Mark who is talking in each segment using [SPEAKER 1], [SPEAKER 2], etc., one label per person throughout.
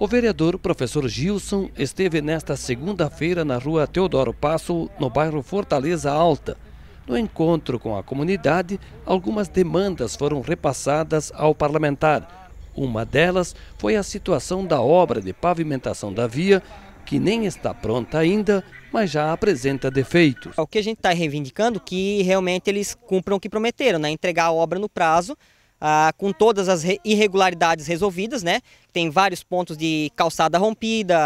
[SPEAKER 1] O vereador professor Gilson esteve nesta segunda-feira na rua Teodoro Passo, no bairro Fortaleza Alta. No encontro com a comunidade, algumas demandas foram repassadas ao parlamentar. Uma delas foi a situação da obra de pavimentação da via, que nem está pronta ainda, mas já apresenta defeitos.
[SPEAKER 2] O que a gente está reivindicando é que realmente eles cumpram o que prometeram, né? entregar a obra no prazo, ah, com todas as irregularidades resolvidas, né? Tem vários pontos de calçada rompida,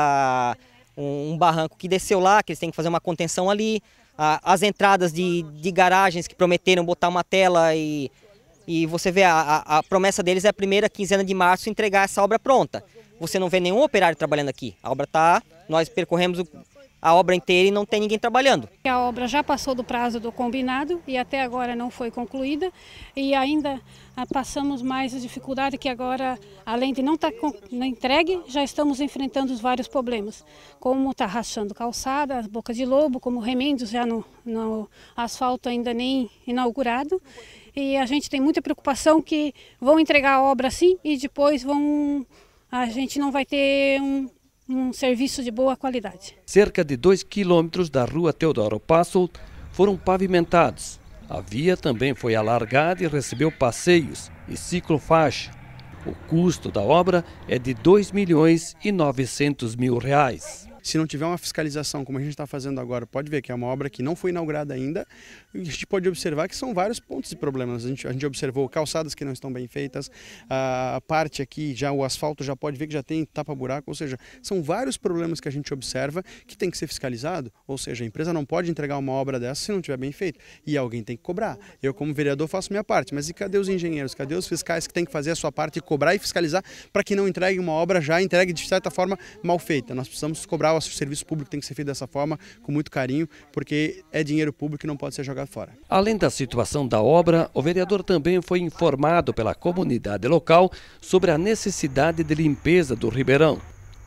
[SPEAKER 2] um, um barranco que desceu lá, que eles têm que fazer uma contenção ali, ah, as entradas de, de garagens que prometeram botar uma tela e e você vê, a, a, a, promessa deles é a primeira quinzena de março entregar essa obra pronta. Você não vê nenhum operário trabalhando aqui. A obra está, nós percorremos o, a obra inteira e não tem ninguém trabalhando.
[SPEAKER 3] A obra já passou do prazo do combinado e até agora não foi concluída e ainda ah, passamos mais a dificuldade que agora, além de não estar tá entregue, já estamos enfrentando os vários problemas, como está rachando calçada, boca de lobo, como remendos já no, no asfalto ainda nem inaugurado e a gente tem muita preocupação que vão entregar a obra assim e depois vão a gente não vai ter um, um serviço de boa qualidade.
[SPEAKER 1] Cerca de 2 quilômetros da rua Teodoro Passo foram pavimentados. A via também foi alargada e recebeu passeios e ciclofaixa. O custo da obra é de 2 milhões
[SPEAKER 4] e 900 mil reais. Se não tiver uma fiscalização, como a gente está fazendo agora, pode ver que é uma obra que não foi inaugurada ainda, a gente pode observar que são vários pontos de problemas. A gente, a gente observou calçadas que não estão bem feitas, a parte aqui, já o asfalto, já pode ver que já tem tapa-buraco, ou seja, são vários problemas que a gente observa que tem que ser fiscalizado, ou seja, a empresa não pode entregar uma obra dessa se não tiver bem feito, e alguém tem que cobrar. Eu, como vereador, faço minha parte, mas e cadê os engenheiros, cadê os fiscais que têm que fazer a sua parte e cobrar e fiscalizar para que não entregue uma obra já entregue de certa forma mal feita? Nós precisamos cobrar geral, o serviço público tem que ser feito dessa forma, com muito carinho, porque é dinheiro público e não pode ser jogado fora.
[SPEAKER 1] Além da situação da obra, o vereador também foi informado pela comunidade local sobre a necessidade de limpeza do Ribeirão.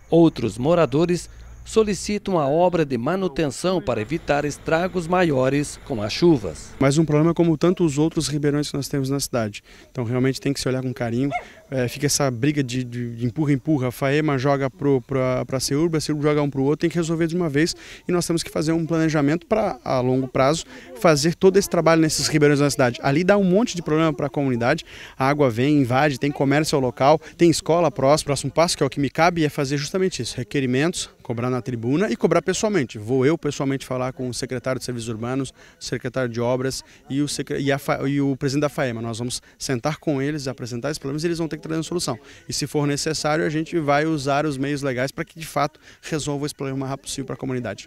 [SPEAKER 1] Outros moradores solicitam a obra de manutenção para evitar estragos maiores com as
[SPEAKER 4] chuvas. Mas um problema como tantos outros ribeirões que nós temos na cidade. Então realmente tem que se olhar com carinho. É, fica essa briga de, de, empurra, empurra, a FAEMA joga para a CEURB, a CEURB joga um para o outro, tem que resolver de uma vez e nós temos que fazer um planejamento para, a longo prazo, fazer todo esse trabalho nesses ribeirões da cidade. Ali dá um monte de problema para a comunidade, a água vem, invade, tem comércio ao local, tem escola próxima. o próximo passo que é o que me cabe é fazer justamente isso, requerimentos, cobrar na tribuna e cobrar pessoalmente. Vou eu pessoalmente falar com o secretário de Serviços Urbanos, secretário de Obras e o, e, a, e o presidente da FAEMA. Nós vamos sentar com eles, apresentar esses problemas e eles vão ter que trazer uma solução. E se for necessário, a gente vai usar os meios legais para que de fato resolva esse problema o mais rápido possível para a comunidade.